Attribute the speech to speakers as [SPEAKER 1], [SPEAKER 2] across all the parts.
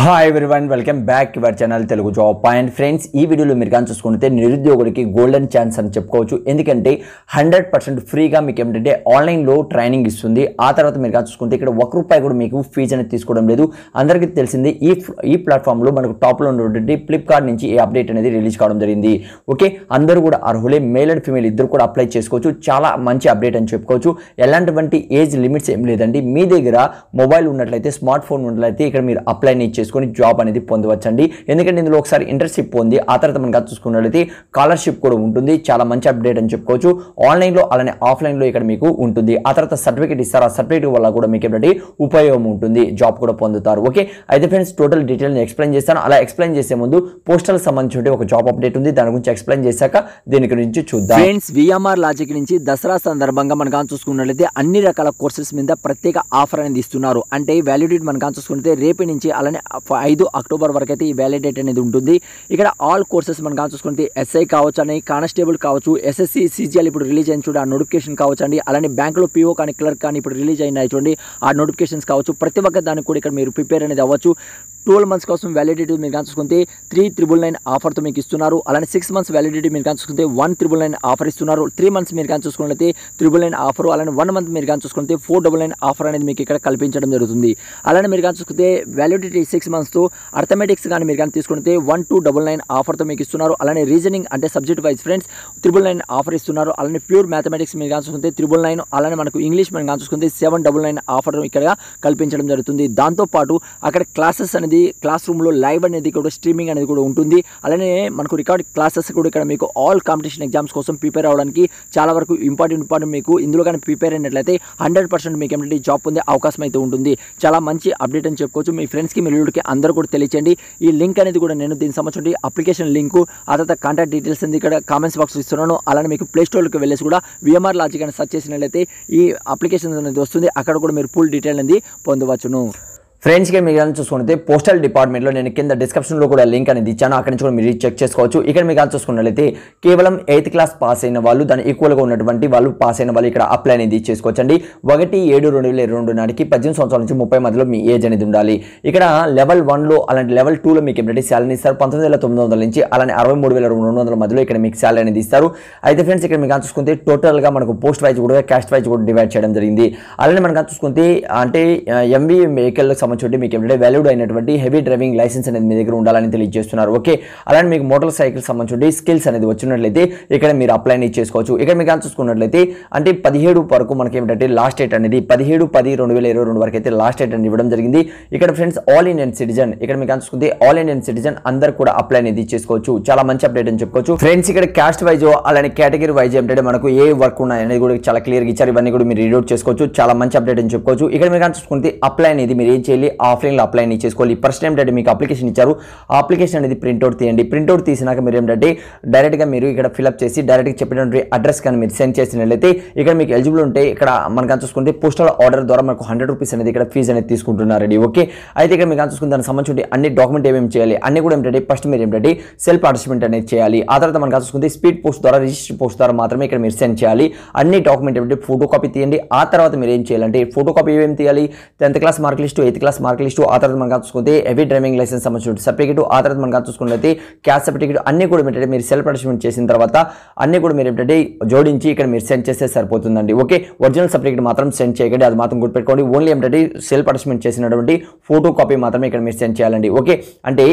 [SPEAKER 1] hi everyone welcome back your channel Telugu job point friends ఈ వీడియోలో మీరు కానీ చూసుకుంటే నిరుద్యోగులకి గోల్డెన్ ఛాన్స్ అని చెప్పుకోవచ్చు ఎందుకంటే హండ్రెడ్ పర్సెంట్ ఫ్రీగా మీకు ఏమిటంటే ఆన్లైన్లో ట్రైనింగ్ ఇస్తుంది ఆ తర్వాత మీరు కానీ చూసుకుంటే ఇక్కడ ఒక రూపాయి కూడా మీకు ఫీజ్ అనేది తీసుకోవడం లేదు అందరికీ తెలిసింది ఈ ఈ ప్లాట్ఫామ్లో మనకు టాప్లో ఉన్నటువంటి ఫ్లిప్కార్ట్ నుంచి ఈ అప్డేట్ అనేది రిలీజ్ కావడం జరిగింది ఓకే అందరూ కూడా అర్హులే మేల్ అండ్ ఫీమేల్ ఇద్దరు కూడా అప్లై చేసుకోవచ్చు చాలా మంచి అప్డేట్ అని చెప్పుకోవచ్చు ఎలాంటివంటి ఏజ్ లిమిట్స్ ఏం లేదండి మీ దగ్గర మొబైల్ ఉన్నట్లయితే స్మార్ట్ ఫోన్ ఉన్నట్లయితే ఇక్కడ మీరు అప్లై చేసి చేసుకొని జాబ్ అనేది పొందవచ్చండి ఎందుకంటే ఇందులో ఒకసారి ఇంటర్న్షిప్ పొంది ఆ తర్వాత మనం చూసుకున్నట్లయితే స్కాలర్షిప్ కూడా ఉంటుంది చాలా మంచి అప్డేట్ అని చెప్పుకోవచ్చు ఆన్లైన్లో అలానే ఆఫ్లైన్లో ఇక్కడ మీకు ఉంటుంది ఆ తర్వాత సర్టిఫికేట్ ఇస్తారు ఆ సర్టిఫికేట్ వల్ల కూడా మీకు ఏంటంటే ఉపయోగం ఉంటుంది జాబ్ కూడా పొందుతారు ఓకే అయితే ఫ్రెండ్స్ టోటల్ డీటెయిల్ ఎక్స్ప్లెయిన్ చేస్తాను అలా ఎక్స్ప్లెయిన్ చేసే ముందు పోస్టల్ సంబంధించి ఒక జాబ్ అప్డేట్ ఉంది దాని గురించి ఎక్స్ప్లెయిన్ చేశాక దీని గురించి చూద్దాం ఫ్రెండ్స్ విఎంఆర్ లాజిక్ నుంచి దసరా సందర్భంగా కానీ చూసుకున్నట్లయితే అన్ని రకాల కోర్సెస్ మీద ప్రత్యేక ఆఫర్ అనేది ఇస్తున్నారు అంటే వ్యాలిడిటీ కానీ చూసుకుంటే రేపు నుంచి అలానే ఐదు అక్టోబర్ వరకు అయితే ఈ వ్యాలిడేట్ అనేది ఉంటుంది ఇక్కడ ఆల్ కోర్సెస్ మనం కానీ చూసుకుంటే ఎస్ఐ కావచ్చు అని కానిస్టేబుల్ కావచ్చు ఎస్ఎస్సి సిజిఎల్ ఇప్పుడు రిలీజ్ అయిన చూడండి ఆ నోటిఫికేషన్ కావచ్చు అండి అలానే బ్యాంకులో పీఓ కానీ క్లర్క్ కానీ ఇప్పుడు రిలీజ్ అయినాయి చూడండి ఆ నోటిఫికేషన్స్ కావచ్చు ప్రతి ఒక్క దానికి కూడా ఇక్కడ మీరు ప్రిపేర్ అనేది అవ్వచ్చు ట్వెల్వ్ మంత్స్ కోసం వ్యాలిడిటీ మీరు కనుకుంటే చూసుకుంటే త్రీ త్రిబుల్ నైన్ ఆఫర్తో మీకు ఇస్తున్నారు అలానే సిక్స్ మంత్స్ వ్యాలిడిటీ మీరు కానీ చూసుకుంటే వన్ త్రిబుల్ నైన్ ఆఫర్ ఇస్తున్నారు త్రీ మంత్స్ మీరు కానీ చూసుకున్నట్లయితే త్రిబుల్ నైన్ ఆఫర్ అలానే వన్ మంత్ మీరు కానీ చూసుకుంటే ఫోర్ డబుల్ నైన్ ఆఫర్ అనేది మీకు ఇక్కడ కల్పించడం జరుగుతుంది అలానే మీరు కానీ చూసుకుంటే వ్యాలిడిటీ సిక్స్ మంత్స్తో అర్థమెటిక్స్ కానీ మీరు కానీ తీసుకుంటే వన్ టూ డబుల్ నైన్ ఆఫర్తో మీకు ఇస్తున్నారు అలానే రీజనింగ్ అంటే subject wise friends triple nine offer ఇస్తున్నారు అలానే ప్యూర్ మ్యాథమెటిక్స్ మీరు కానీ చూసుకుంటే త్రిబుల్ నైన్ అలానే మనకు ఇంగ్లీష్ మీరు కానీ చూసుకుంటే సెవెన్ డబుల్ నైన్ ఆఫర్ ఇక్కడ కల్పించడం జరుగుతుంది దాంతోపాటు అక్కడ క్లాసెస్ అనేది అనేది క్లాస్ రూమ్లో లైవ్ అనేది కూడా స్ట్రీమింగ్ అనేది కూడా ఉంటుంది అలానే మనకు రికార్డ్ క్లాసెస్ కూడా ఇక్కడ మీకు ఆల్ కాంపిటీషన్ ఎగ్జామ్స్ కోసం ప్రిపేర్ అవ్వడానికి చాలా వరకు ఇంపార్టెంట్ ఇంపార్టెంట్ మీకు ఇందులో కానీ ప్రిపేర్ అయినట్లయితే హండ్రెడ్ పర్సెంట్ మీకు ఏమిటంటే జాబ్ పొందే అవకాశం అయితే ఉంటుంది చాలా మంచి అప్డేట్ అని చెప్పుకోవచ్చు మీ ఫ్రెండ్స్కి మీ రిలేటివ్కి అందరూ కూడా తెలియచేయండి ఈ లింక్ అనేది కూడా నేను దీనికి సంబంధించి అప్లికేషన్ లింక్ ఆ తర్వాత కాంటాక్ట్ డీటెయిల్స్ అనేది ఇక్కడ కామెంట్స్ బాక్స్ ఇస్తున్నాను అలానే మీకు ప్లే స్టోర్కి వెళ్ళేసి కూడా విఎంఆర్ లాజిక్ అని సర్చ్ చేసినట్లయితే ఈ అప్లికేషన్ అనేది వస్తుంది అక్కడ కూడా మీరు ఫుల్ డీటెయిల్ అనేది పొందవచ్చును ఫ్రెండ్స్కి మీరు కానీ చూసుకుంటే పోస్టల్ డిపార్ట్మెంట్లో నేను కింద డిస్క్రిప్షన్లో కూడా లింక్ అనేది ఇచ్చాను అక్కడి నుంచి కూడా మీరు చెక్ చేసుకోవచ్చు ఇక్కడ మీరు కానీ చూసుకున్నట్లయితే కేవలం ఎయిత్ క్లాస్ పాస్ అయిన వాళ్ళు దాని ఈక్వల్గా ఉన్నటువంటి వాళ్ళు పాస్ అయిన వాళ్ళు ఇక్కడ అప్లై అనేది చేసుకోవచ్చండి ఒకటి ఏడు రెండు వేల రెండు నాటికి పద్దెనిమిది సంవత్సరాల నుంచి ముప్పై మధ్యలో మీ ఏజ్ అనేది ఉండాలి ఇక్కడ లెవెల్ వన్లో అలాంటి లెవెల్ టూలో మీకు ఏంటంటే శాలరీ ఇస్తారు పంతొమ్మిది వేల తొమ్మిది వందల నుంచి అలానే అరవై మూడు వేల రెండు వందల మధ్యలో ఇక్కడ మీకు శాలరీ అనేది ఇస్తారు అయితే ఫ్రెండ్స్ ఇక్కడ మీకు చూసుకుంటే టోటల్గా మనకు పోస్ట్ వైజ్ కూడా క్యాస్ట్ వైజ్ కూడా డివైడ్ చేయడం జరిగింది అలానే మనం చూసుకుంటే అంటే ఎంబీఏ వెహికల్కి సంబంధించి చూడండి మీకు ఎప్పుడే వాల్యూడ్ అయినటువంటి హెవీ డ్రైవింగ్ లైసెన్స్ అనేది మీ దగ్గర ఉండాలని తెలియజేస్తున్నారు ఓకే అలానే మీకు మోటార్ సైకిల్ సంబంధించి స్కిల్స్ అనేది వచ్చినట్లయితే ఇక్కడ మీరు అప్లై అనేది చేసుకోవచ్చు ఇక్కడ మీకు చూసుకున్నట్లయితే అంటే పదిహేడు వరకు మనకి ఏమిటంటే లాస్ట్ డేట్ అనేది పదిహేడు పది రెండు వేల ఇరవై రెండు వరకు అయితే లాస్ట్ డేట్ అనేది ఇవ్వడం జరిగింది ఇక్కడ ఫ్రెండ్స్ ఆల్ ఇండియన్ సిటిజన్ ఇక్కడ మీకు చూసుకుంటే ఆల్ ఇండియన్ సిటిజన్ అందరు కూడా అప్లై అనేది చేసుకోవచ్చు చాలా మంచి అప్డేట్ అని చెప్పుకోవచ్చు ఫ్రెండ్స్ ఇక్కడ క్యాస్ట్ వైజ్ అలానే కేటగిరీ వైజ్ ఏమిటంటే మనకు ఏ వర్క్ ఉన్నాయి అనేది కూడా చాలా క్లియర్గా ఇచ్చారు ఇవన్నీ కూడా మీరు రీడౌట్ చేసుకోవచ్చు చాలా మంచి అప్డేట్ అని చెప్పుకోవచ్చు ఇక్కడ మీరు చూసుకుంటే అప్లై అనేది మీరు ఏం వెళ్ళి ఆఫ్లైన్లో అప్లై అని చేసుకోవాలి ఫస్ట్ ఏంటంటే మీకు అప్లికేషన్ ఇచ్చారు అప్లికేషన్ అనేది ప్రింట్అవుట్ తీయండి ప్రింట్అవుట్ తీసినాక మీరు ఏంటంటే డైరెక్ట్గా మీరు ఇక్కడ ఫిల్అప్ చేసి డైరెక్ట్గా చెప్పినటువంటి అడ్రస్ కానీ మీరు సెండ్ చేసినట్లయితే ఇక్కడ మీకు ఎలిజిబుల్ ఉంటే ఇక్కడ మనకు చూసుకుంటే పోస్టల్ ఆర్డర్ ద్వారా మనకు హండ్రెడ్ రూపీస్ అనేది ఇక్కడ ఫీజు అనేది తీసుకుంటున్నారండి ఓకే అయితే ఇక్కడ మీకు చూసుకుని దానికి సంబంధించి అన్ని డాక్యుమెంట్ ఏమేమి చేయాలి అన్ని కూడా ఏంటంటే ఫస్ట్ మీరు ఏంటంటే సెల్ఫ్ అడ్జస్ట్మెంట్ అనేది చేయాలి ఆ తర్వాత మనకు చూసుకుంటే స్పీడ్ పోస్ట్ ద్వారా రిజిస్టర్ పోస్ట్ ద్వారా మాత్రమే ఇక్కడ మీరు సెండ్ చేయాలి అన్ని డాక్యుమెంట్ ఏంటంటే ఫోటో కాపీ తీయండి ఆ తర్వాత మీరు ఏం చేయాలంటే ఫోటో కాపీ ఏం తీయాలి tenth class mark list eighth class mark list ఆ తర్వాత మనం చూసుకుంటే హెవీ డ్రైవింగ్ లైసెన్స్ సంబంధించిన సర్టిఫికేట్ ఆ తర్వాత మనం చూసుకున్నట్లయితే క్యాస్ట్ సర్టిఫికేట్ అన్ని కూడా మీరు మీరు సెల్ఫ్ అటాచ్మెంట్ చేసిన తర్వాత అన్ని కూడా మీరు ఏంటంటే జోడించి ఇక్కడ మీరు సెండ్ చేస్తే సరిపోతుందండి ఓకే ఒరిజినల్ సర్టిఫికేట్ మాత్రం సెండ్ చేయకండి అది మాత్రం గుర్తుపెట్టుకోండి ఓన్లీ ఏంటంటే సెల్ఫ్ అటాచ్మెంట్ చేసినటువంటి ఫోటో కాపీ మాత్రమే ఇక్కడ మీరు సెండ్ చేయాలండి ఓకే అంటే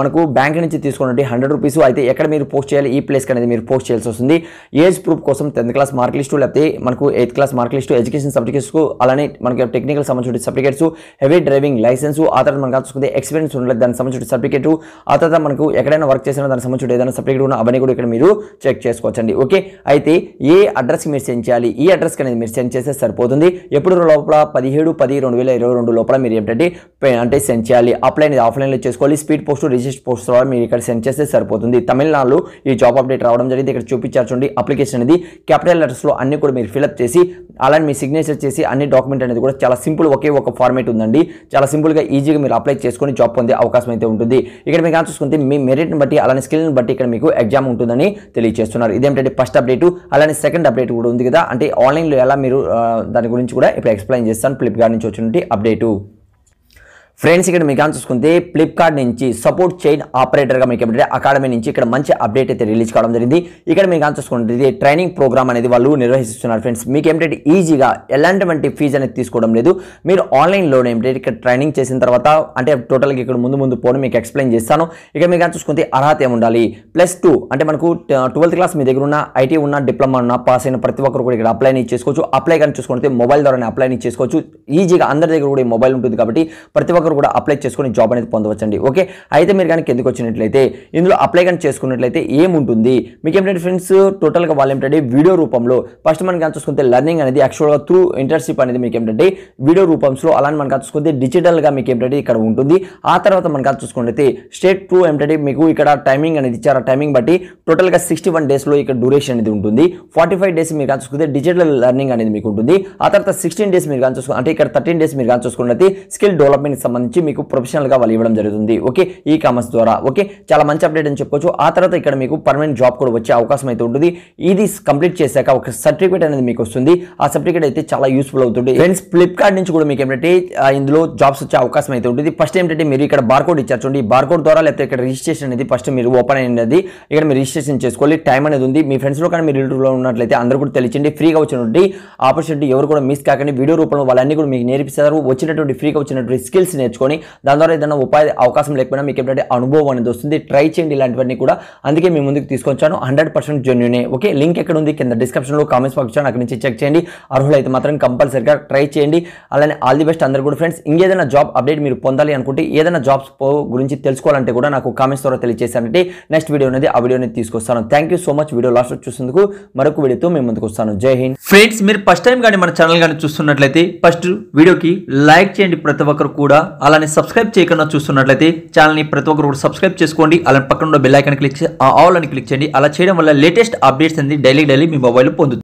[SPEAKER 1] మనకు బ్యాంక్ నుంచి తీసుకున్నట్టు హండ్రెడ్ రూపీస్ అయితే ఎక్కడ మీరు పోస్ట్ చేయాలి ఈ ప్లేస్ అనేది మీరు పోస్ట్ చేయాల్సి వస్తుంది ఏజ్ ప్రూఫ్ కోసం టెన్త్ క్లాస్ మార్క్ లిస్టు లేకపోతే మనకు eighth class mark list education certificates అలానే మనకి టెక్నికల్ సంబంధించిన సర్టిఫికేట్స్ హెవీ డ్రైవింగ్ లైసెన్స్ ఆ తర్వాత మనకు చూసుకుంటే ఎక్స్పీరియన్స్ ఉండలేదు దానికి సంబంధించిన సర్టిఫికేట్ ఆ తర్వాత మనకు ఎక్కడైనా వర్క్ చేసిన దానికి సంబంధించిన ఏదైనా సర్టిఫికేట్ ఉన్నా అవన్నీ కూడా ఇక్కడ మీరు చెక్ చేసుకోవచ్చండి ఓకే అయితే ఏ అడ్రస్కి మీరు సెండ్ చేయాలి ఈ అడ్రస్కి అనేది మీరు సెండ్ చేస్తే సరిపోతుంది ఎప్పుడు లోపల పదిహేడు పది రెండు వేల ఇరవై రెండు లోపల మీరు ఏంటంటే అంటే సెండ్ చేయాలి అప్లైన్ ఆఫ్లైన్లో చేసుకోవాలి స్పీడ్ పోస్ట్ రిజిస్టర్ పోస్ట్ ద్వారా మీరు ఇక్కడ సెండ్ చేస్తే సరిపోతుంది తమిళనాడు ఈ జాబ్ అప్డేట్ రావడం జరిగింది ఇక్కడ చూపించారు చూడండి అప్లికేషన్ అనేది క్యాపిటల్ లెటర్స్లో అన్ని కూడా మీరు ఫిలప్ చేసి అలానే మీ సిగ్నేచర్ చేసి అన్ని డాక్యుమెంట్ అనేది కూడా చాలా సింపుల్ ఒకే ఒక ఫార్మేట్ ఉందండి చాలా సింపుల్గా ఈజీగా మీరు అప్లై చేసుకొని జాబ్ పొందే అవకాశం అయితే ఉంటుంది ఇక్కడ మీకు చూసుకుంటే మీ మెరిట్ని బట్టి అలానే స్కిల్ని బట్టి ఇక్కడ మీకు ఎగ్జామ్ ఉంటుందని తెలియజేస్తున్నారు ఇదేంటంటే ఫస్ట్ అప్డేట్ అలానే సెకండ్ అప్డేట్ కూడా ఉంది కదా అంటే ఆన్లైన్లో ఎలా మీరు దాని గురించి కూడా ఇప్పుడు ఎక్స్ప్లెయిన్ చేస్తాను ఫ్లిప్కార్ట్ నుంచి వచ్చినటువంటి అప్డేటు ఫ్రెండ్స్ ఇక్కడ మీకు కానీ చూసుకుంటే ఫ్లిప్కార్ట్ నుంచి సపోర్ట్ చైన్ ఆపరేటర్గా మీకు ఏమిటంటే అకాడమీ నుంచి ఇక్కడ మంచి అప్డేట్ అయితే రిలీజ్ కావడం జరిగింది ఇక్కడ మీకు కానీ చూసుకుంటే ఇది ట్రైనింగ్ ప్రోగ్రామ్ అనేది వాళ్ళు నిర్వహిస్తున్నారు ఫ్రెండ్స్ మీకు ఏమిటంటే ఈజీగా ఎలాంటివంటి ఫీజు అనేది తీసుకోవడం లేదు మీరు ఆన్లైన్లోనే ఏమిటంటే ఇక్కడ ట్రైనింగ్ చేసిన తర్వాత అంటే టోటల్గా ఇక్కడ ముందు ముందు పోను మీకు ఎక్స్ప్లెయిన్ చేస్తాను ఇక్కడ మీకు కానీ చూసుకుంటే అర్హత ఏముండాలి ప్లస్ టూ అంటే మనకు ట్వెల్త్ క్లాస్ మీ దగ్గర ఉన్న ఐటీ ఉన్న డిప్లొమా ఉన్న పాస్ అయిన ప్రతి ఒక్కరు కూడా ఇక్కడ అప్లై చేసుకోవచ్చు అప్లై కానీ చూసుకుంటే మొబైల్ ద్వారానే అప్లై చేసుకోవచ్చు ఈజీగా అందరి దగ్గర కూడా మొబైల్ ఉంటుంది కాబట్టి ప్రతి ఒక్కరు అందరూ కూడా అప్లై చేసుకుని జాబ్ అనేది పొందవచ్చండి ఓకే అయితే మీరు కానీ ఎందుకు వచ్చినట్లయితే ఇందులో అప్లై కానీ చేసుకున్నట్లయితే ఏముంటుంది మీకు ఏంటంటే ఫ్రెండ్స్ టోటల్గా వాళ్ళు ఏంటంటే వీడియో రూపంలో ఫస్ట్ మనం కానీ చూసుకుంటే లర్నింగ్ అనేది యాక్చువల్గా త్రూ ఇంటర్న్షిప్ అనేది మీకు ఏంటంటే వీడియో రూపంలో అలానే కానీ చూసుకుంటే డిజిటల్గా మీకు ఏంటంటే ఇక్కడ ఉంటుంది ఆ తర్వాత మనం కానీ చూసుకున్నట్లయితే స్టేట్ టూ ఏంటంటే మీకు ఇక్కడ టైమింగ్ అనేది ఇచ్చారు ఆ టైమింగ్ బట్టి టోటల్గా సిక్స్టీ వన్ డేస్లో ఇక్కడ డ్యూరేషన్ అనేది ఉంటుంది ఫార్టీ ఫైవ్ డేస్ మీరు కానీ చూసుకుంటే డిజిటల్ లర్నింగ్ అనేది మీకు ఉంటుంది ఆ తర్వాత సిక్స్టీన్ డేస్ మీరు కానీ చూసుకుంటే అంటే ఇక్కడ థర్టీన్ డేస్ మీరు కానీ చూసుకున్నట్లయితే స్కిల్ డెవలప్మెంట్కి సంబంధించి సంబంధించి మీకు ప్రొఫెషనల్గా వాళ్ళు ఇవ్వడం జరుగుతుంది ఓకే ఈ కామర్స్ ద్వారా ఓకే చాలా మంచి అప్డేట్ అని చెప్పొచ్చు ఆ తర్వాత ఇక్కడ మీకు పర్మనెంట్ జాబ్ కూడా వచ్చే అవకాశం అయితే ఉంటుంది ఇది కంప్లీట్ చేశాక ఒక సర్టిఫికేట్ అనేది మీకు వస్తుంది ఆ సర్టిఫికేట్ అయితే చాలా యూస్ఫుల్ అవుతుంది ఫ్రెండ్స్ ఫ్లిప్కార్ట్ నుంచి కూడా మీకు ఏంటంటే ఇందులో జాబ్స్ వచ్చే అవకాశం అయితే ఉంటుంది ఫస్ట్ ఏంటంటే మీరు ఇక్కడ బార్కోడ్ ఇచ్చారు చూడండి బార్కోడ్ ద్వారా లేకపోతే ఇక్కడ రిజిస్ట్రేషన్ అనేది ఫస్ట్ మీరు ఓపెన్ అయినది ఇక్కడ మీరు రిజిస్ట్రేషన్ చేసుకోవాలి టైం అనేది ఉంది మీ ఫ్రెండ్స్లో కానీ మీ రిలేటివ్లో ఉన్నట్లయితే అందరూ కూడా తెలియచండి ఫ్రీగా వచ్చినటువంటి ఆపర్చునిటీ ఎవరు కూడా మిస్ కాకండి వీడియో రూపంలో వాళ్ళన్ని కూడా మీకు నేర్పిస్తారు వచ్చినటువంటి ఫ్రీగా వచ్చినటువంటి స్కిల్స్ నేర్చుకొని దాని ద్వారా ఏదైనా ఉపాధి అవకాశం లేకపోయినా మీకు ఏంటంటే అనుభవం అనేది వస్తుంది ట్రై చేయండి ఇలాంటివన్నీ కూడా అందుకే మీ ముందుకు తీసుకొచ్చాను hundred percent genuine okay link ఎక్కడ ఉంది కింద డిస్క్రిప్షన్లో కామెంట్స్ బాక్స్ ఇచ్చాను అక్కడి నుంచి చెక్ చేయండి అర్హులైతే మాత్రం కంపల్సరిగా ట్రై చేయండి అలానే ఆల్ ది బెస్ట్ అందరు కూడా ఫ్రెండ్స్ ఇంకేదైనా జాబ్ అప్డేట్ మీరు పొందాలి అనుకుంటే ఏదైనా జాబ్స్ గురించి తెలుసుకోవాలంటే కూడా నాకు కామెంట్స్ ద్వారా తెలియజేశానంటే నెక్స్ట్ వీడియో అనేది ఆ వీడియోని తీసుకొస్తాను thank you so much video last చూసేందుకు మరొక వీడియోతో మేము ముందుకు వస్తాను జై హింద్ ఫ్రెండ్స్ మీరు ఫస్ట్ టైం కానీ మన ఛానల్ కానీ చూస్తున్నట్లయితే ఫస్ట్ వీడియోకి లైక్ చేయండి ప్రతి ఒక్కరు కూడా అలానే సబ్స్క్రైబ్ చేయకుండా చూస్తున్నట్లయితే ఛానల్ని ప్రతి ఒక్కరు కూడా సబ్స్క్రైబ్ చేసుకోండి అలానే పక్కన బెల్ ఐకన్ క్లిక్ ఆల్ అని క్లిక్ చేయండి అలా చేయడం వల్ల లేటెస్ట్ అప్డేట్స్ అనేది డైలీ డైలీ మీ మొబైల్ పొందుతుంది